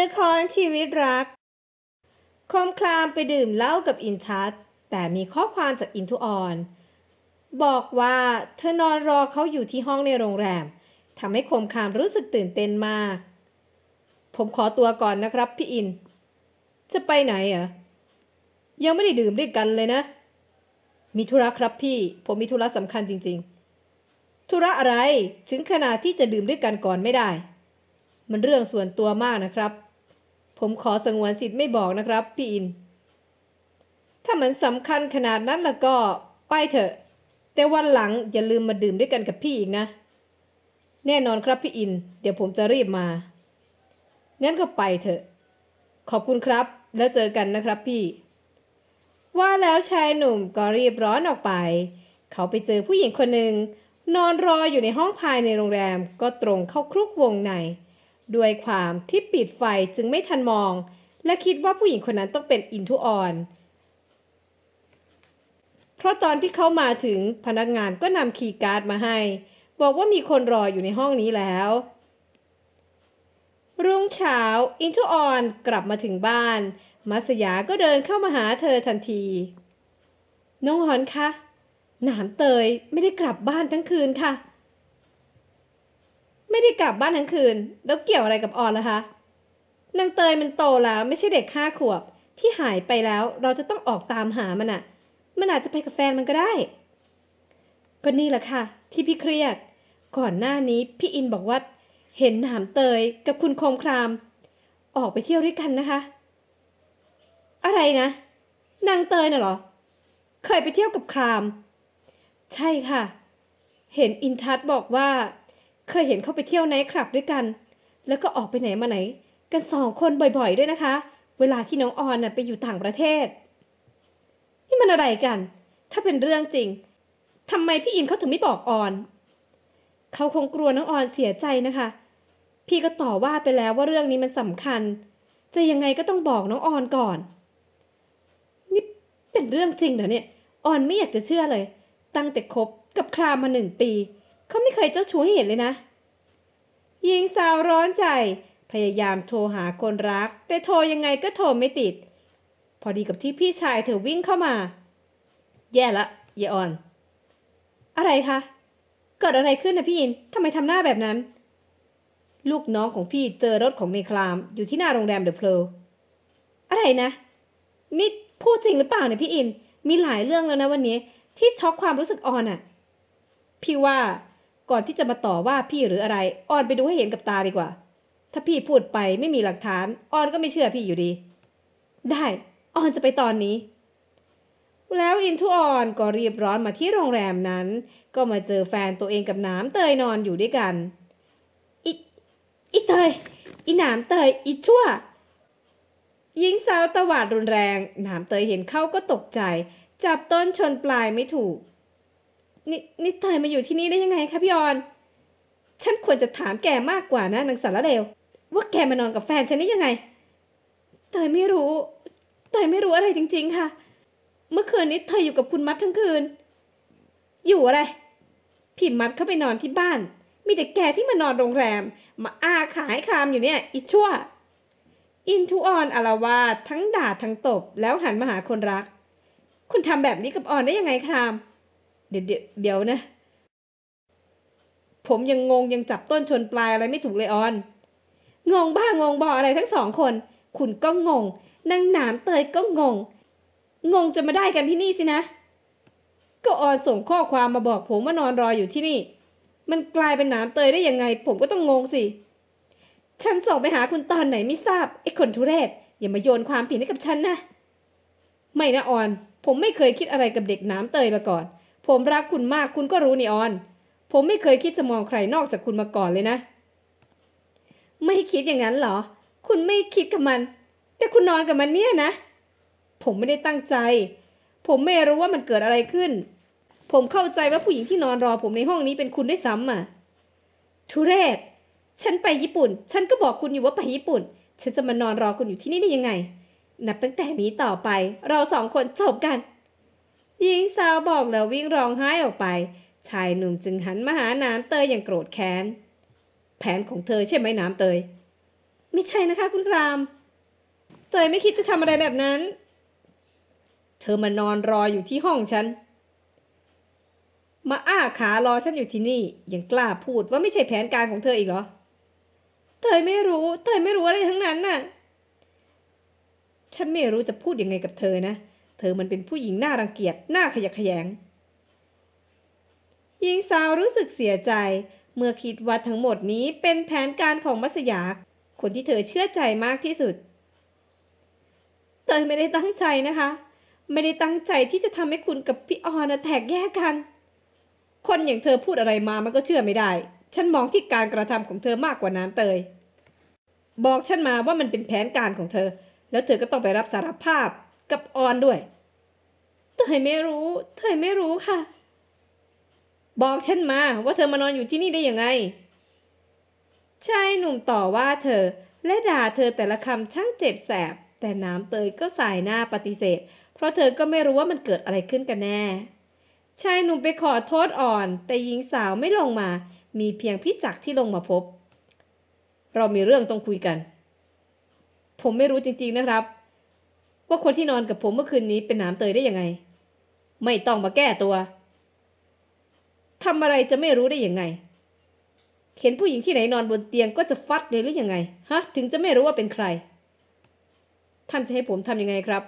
ละครชีวิตรัก คมคลามไปดื่มเหล้ากับอินชัดแต่มีข้อความจากอินทุออน บอกว่าเธอนอนรอเขาอยู่ที่ห้องในโรงแรมทำให้คมคามรู้สึกตื่นเต้นมาก ผมขอตัวก่อนนะครับพี่อิน จะไปไหนอ่ะ ยังไม่ได้ดื่มด้วยกันเลยนะ มีธุระครับพี่ ผมมีธุระสำคัญจริงๆ ธุระอะไร ถึงขนาดที่จะดื่มด้วยกันก่อนไม่ได้ มันเรื่องส่วนตัวมากนะครับผมขอสงวนสิทธิ์ไม่บอกนะครับพี่อิน ถ้ามันสำคัญขนาดนั้นละก็ไปเถอะ แต่วันหลังอย่าลืมมาดื่มด้วยกันกับพี่อีกนะ แน่นอนครับพี่อิน เดี๋ยวผมจะรีบมา งั้นก็ไปเถอะ ขอบคุณครับ แล้วเจอกันนะครับพี่ ว่าแล้วชายหนุ่มก็รีบร้อนออกไป เขาไปเจอผู้หญิงคนหนึ่งนอนรออยู่ในห้องภายในโรงแรมก็ตรงเข้าคลุกวงในด้วยความที่ปิดไฟจึงไม่ทันมอง และคิดว่าผู้หญิงคนนั้นต้องเป็นอินทุออน เพราะตอนที่เขามาถึงพนักงานก็นำคีย์การ์ดมาให้ บอกว่ามีคนรออยู่ในห้องนี้แล้ว รุ่งเช้าอินทุออนกลับมาถึงบ้าน มัสยาก็เดินเข้ามาหาเธอทันทีน้องฮอนคะ หนามเตยไม่ได้กลับบ้านทั้งคืนค่ะไม่ได้กลับบ้านทั้งคืน แล้วเกี่ยวอะไรกับออนล่ะคะ นางเตยมันโตแล้ว ไม่ใช่เด็กห้าขวบ ที่หายไปแล้ว เราจะต้องออกตามหามันอะมันอาจจะไปกับแฟนมันก็ได้ ก็นี่แหละค่ะ ที่พี่เครียด ก่อนหน้านี้พี่อินบอกว่า เห็นหามเตยกับคุณคมคราม ออกไปเที่ยวด้วยกันนะคะ อะไรนะ นางเตยน่ะเหรอ เคยไปเที่ยวกับคราม ใช่ค่ะ เห็นอินทัศบอกว่าเคยเห็นเขาไปเที่ยวไนท์คลับด้วยกัน แล้วก็ออกไปไหนมาไหน กันสองคนบ่อยๆด้วยนะคะ เวลาที่น้องออนน่ะไปอยู่ต่างประเทศ นี่มันอะไรกัน ถ้าเป็นเรื่องจริงทำไมพี่อินเขาถึงไม่บอกออน เขาคงกลัวน้องออนเสียใจนะคะ พี่ก็ต่อว่าไปแล้วว่าเรื่องนี้มันสำคัญ จะยังไงก็ต้องบอกน้องออนก่อน นี่เป็นเรื่องจริงเหรอเนี่ยออนไม่อยากจะเชื่อเลย ตั้งแต่คบกับครามมาหนึ่งปีเขาไม่เคยเจ้าชู้ให้เห็นเลยนะหญิงสาวร้อนใจ พยายามโทรหาคนรัก แต่โทรยังไงก็โทรไม่ติด พอดีกับที่พี่ชายเธอวิ่งเข้ามา แย่ละเยออน อะไรคะ เกิดอะไรขึ้นนะพี่อินทำไมทำหน้าแบบนั้น ลูกน้องของพี่เจอรถของในคลาม อยู่ที่หน้าโรงแรมเดอะเพลอะไรนะนี่พูดจริงหรือเปล่าเนี่ยพี่อิน มีหลายเรื่องแล้วนะวันนี้ที่ช็อกความรู้สึกออนอ่ะ พี่ว่าก่อนที่จะมาต่อว่าพี่หรืออะไร ออนไปดูให้เห็นกับตาดีกว่า ถ้าพี่พูดไปไม่มีหลักฐาน ออนก็ไม่เชื่อพี่อยู่ดี ได้ออนจะไปตอนนี้ แล้วอินทุออนก็รีบร้อนมาที่โรงแรมนั้น ก็มาเจอแฟนตัวเองกับน้ำเตยนอนอยู่ด้วยกัน อีอิเตยอีหนามเตย อีชั่วหญิงสาวตวาดรุนแรงหนามเตยเห็นเข้าก็ตกใจ จับต้นชนปลายไม่ถูกนี่เตยมาอยู่ที่นี่ได้ยังไงคะพี่ออน ฉันควรจะถามแกมากกว่านะนางสารเลว ว่าแกมานอนกับแฟนฉันได้ยังไงเตยไม่รู้เตยไม่รู้อะไรจริง ๆ ค่ะ เมื่อคืนนี้เธออยู่กับคุณมัดทั้งคืน อยู่อะไร พี่มัดเข้าไปนอนที่บ้าน มีแต่แกที่มานอนโรงแรม มาอาขายครามอยู่เนี่ย อีชั่ว อินทุออนอารวาทั้งด่าทั้งตบแล้วหันมาหาคนรัก คุณทำแบบนี้กับออนได้ยังไงครามเดี๋ยวเดี๋ยวนะ ผมยังงงยังจับต้นชนปลายอะไรไม่ถูกเลยออน งงบ้างงบออะไรทั้งสองคน คุณก็งง นางหนามเตยก็งง งงจะมาได้กันที่นี่สินะ ก็ออนส่งข้อความมาบอกผมว่านอนรออยู่ที่นี่ มันกลายเป็นหนามเตยได้ยังไง ผมก็ต้องงงสิ ฉันส่งไปหาคุณตอนไหนไม่ทราบไอ้คนทุเรศ อย่ามาโยนความผิดให้กับฉันนะ ไม่นะออน ผมไม่เคยคิดอะไรกับเด็กน้ำเตยมาก่อนผมรักคุณมากคุณก็รู้นี่ออน ผมไม่เคยคิดจะมองใครนอกจากคุณมาก่อนเลยนะ ไม่คิดอย่างนั้นเหรอ คุณไม่คิดกับมัน แต่คุณนอนกับมันเนี่ยนะ ผมไม่ได้ตั้งใจ ผมไม่รู้ว่ามันเกิดอะไรขึ้น ผมเข้าใจว่าผู้หญิงที่นอนรอ ผมในห้องนี้เป็นคุณได้ซ้ำอ่ะทุเรศฉันไปญี่ปุ่น ฉันก็บอกคุณอยู่ว่าไปญี่ปุ่น ฉันจะมานอนรอคุณอยู่ที่นี่ได้ยังไง นับตั้งแต่นี้ต่อไป เราสองคนจบกันหญิงสาวบอกแล้ววิ่งร้องไห้ออกไป ชายหนุ่มจึงหันมาหาน้ำเตยอย่างโกรธแค้น แผนของเธอใช่ไหมน้ำ เตย ไม่ใช่นะคะคุณราม เตยไม่คิดจะทำอะไรแบบนั้น เธอมานอนรออยู่ที่ห้องฉัน มาอ้าขารอฉันอยู่ที่นี่ ยังกล้าพูดว่าไม่ใช่แผนการของเธออีกเหรอ เตยไม่รู้ เตยไม่รู้อะไรทั้งนั้นน่ะ ฉันไม่รู้จะพูดยังไงกับเธอนะเธอมันเป็นผู้หญิงหน้ารังเกียจหน้าขยะแขยงหญิงสาวรู้สึกเสียใจ เมื่อคิดว่าทั้งหมดนี้เป็นแผนการของมัสยาคนที่เธอเชื่อใจมากที่สุดเธอไม่ได้ตั้งใจนะคะ ไม่ได้ตั้งใจที่จะทำให้คุณกับพี่ออนแตกแยกกัน คนอย่างเธอพูดอะไรมามันก็เชื่อไม่ได้ ฉันมองที่การกระทำของเธอมากกว่าน้ำเตย บอกฉันมาว่ามันเป็นแผนการของเธอ แล้วเธอก็ต้องไปรับสารภาพกับออนด้วยเตยไม่รู้เตยไม่รู้ค่ะ บอกฉันมาว่าเธอมานอนอยู่ที่นี่ได้ยังไง ชายหนุ่มต่อว่าเธอ และด่าเธอแต่ละคำช่างเจ็บแสบ แต่น้ำเตยก็สายหน้าปฏิเสธ เพราะเธอก็ไม่รู้ว่ามันเกิดอะไรขึ้นกันแน่ ชายหนุ่มไปขอโทษอ่อนแต่หญิงสาวไม่ลงมา มีเพียงพี่จักที่ลงมาพบ เรามีเรื่องต้องคุยกัน ผมไม่รู้จริง ๆนะครับว่าคนที่นอนกับผมเมื่อคืนนี้เป็นนามเตยได้ยังไง ไม่ต้องมาแก้ตัวทำอะไรจะไม่รู้ได้ยังไงเห็นผู้หญิงที่ไหนนอนบนเตียงก็จะฟัดเลยหรือยังไง ฮะ ถึงจะไม่รู้ว่าเป็นใคร ท่านจะให้ผมทำยังไงครับ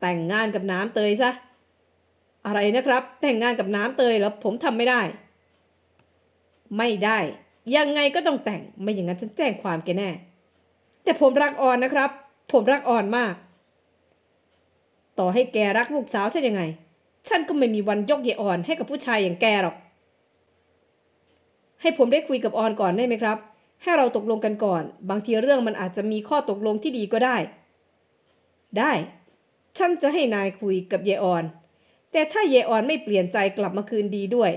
แต่งงานกับน้ำเตยซะอะไรนะครับ แต่งงานกับน้ำเตยแล้ว ผมทำไม่ได้ ไม่ได้ ยังไงก็ต้องแต่ง ไม่อย่างนั้นฉันแจ้งความแกแน่ แต่ผมรักออนนะครับ ผมรักออนมากต่อให้แกรักลูกสาวฉันยังไง ฉันก็ไม่มีวันยกเยอ่อนให้กับผู้ชายอย่างแกหรอก ให้ผมได้คุยกับออนก่อนได้ไหมครับ ให้เราตกลงกันก่อน บางทีเรื่องมันอาจจะมีข้อตกลงที่ดีก็ได้ ได้ ฉันจะให้นายคุยกับเยออนแต่ถ้าเยออนไม่เปลี่ยนใจกลับมาคืนดีด้วย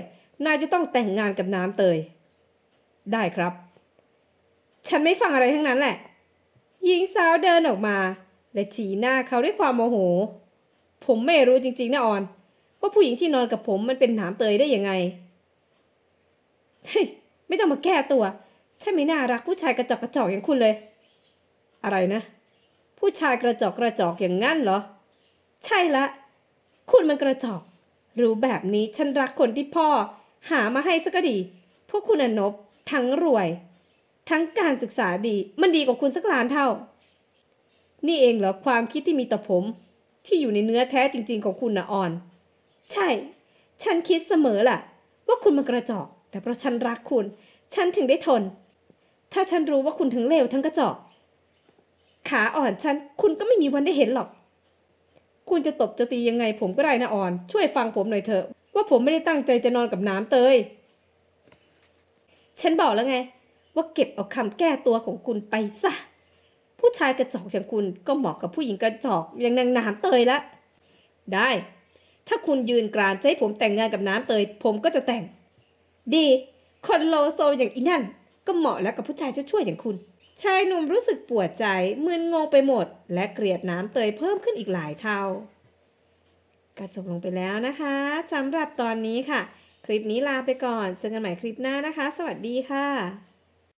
นายจะต้องแต่งงานกับน้ำเตย ได้ครับ ฉันไม่ฟังอะไรทั้งนั้นแหละหญิงสาวเดินออกมา และฉีหน้าเขาด้วยความโมโหผมไม่รู้จริงๆนะออน ว่าผู้หญิงที่นอนกับผมมันเป็นหนามเตยได้ยังไงเฮ้ยไม่ต้องมาแก้ตัว ใช่ไม่น่ารักผู้ชายกระจอกกระจอกอย่างคุณเลย อะไรนะ ผู้ชายกระจอกกระจอก อย่างงั้นเหรอ ใช่ละ คุณมันกระจอก รู้แบบนี้ฉันรักคนที่พ่อ หามาให้สักดี พวกคุณอนบทั้งรวย ทั้งการศึกษาดี มันดีกว่าคุณสักล้านเท่า นี่เองเหรอความคิดที่มีต่อผมที่อยู่ในเนื้อแท้จริงๆของคุณนะออน ใช่ ฉันคิดเสมอล่ะ ว่าคุณมันกระจอก แต่เพราะฉันรักคุณ ฉันถึงได้ทน ถ้าฉันรู้ว่าคุณถึงเลวทั้งกระจอกขาอ่อนฉันคุณก็ไม่มีวันได้เห็นหรอก คุณจะตบจะตียังไงผมก็ได้นะออน ช่วยฟังผมหน่อยเถอะ ว่าผมไม่ได้ตั้งใจจะนอนกับน้ำเตย ฉันบอกแล้วไง ว่าเก็บเอาคำแก้ตัวของคุณไปซะผู้ชายกระจอกอย่างคุณก็เหมาะกับผู้หญิงกระจอกอย่างนางน้ำเตยละ ได้ ถ้าคุณยืนกรานจะให้ผมแต่งงานกับน้ำเตยผมก็จะแต่ง ดีคนโลโซอย่างอีนั่น ก็เหมาะแล้วกับผู้ชายชั่วยอย่างคุณชายหนุ่มรู้สึกปวดใจมึนงงไปหมด และเกลียดน้ำเตยเพิ่มขึ้นอีกหลายเท่าก็จบลงไปแล้วนะคะสำหรับตอนนี้ค่ะ คลิปนี้ลาไปก่อนเจอกันใหม่คลิปหน้านะคะ สวัสดีค่ะ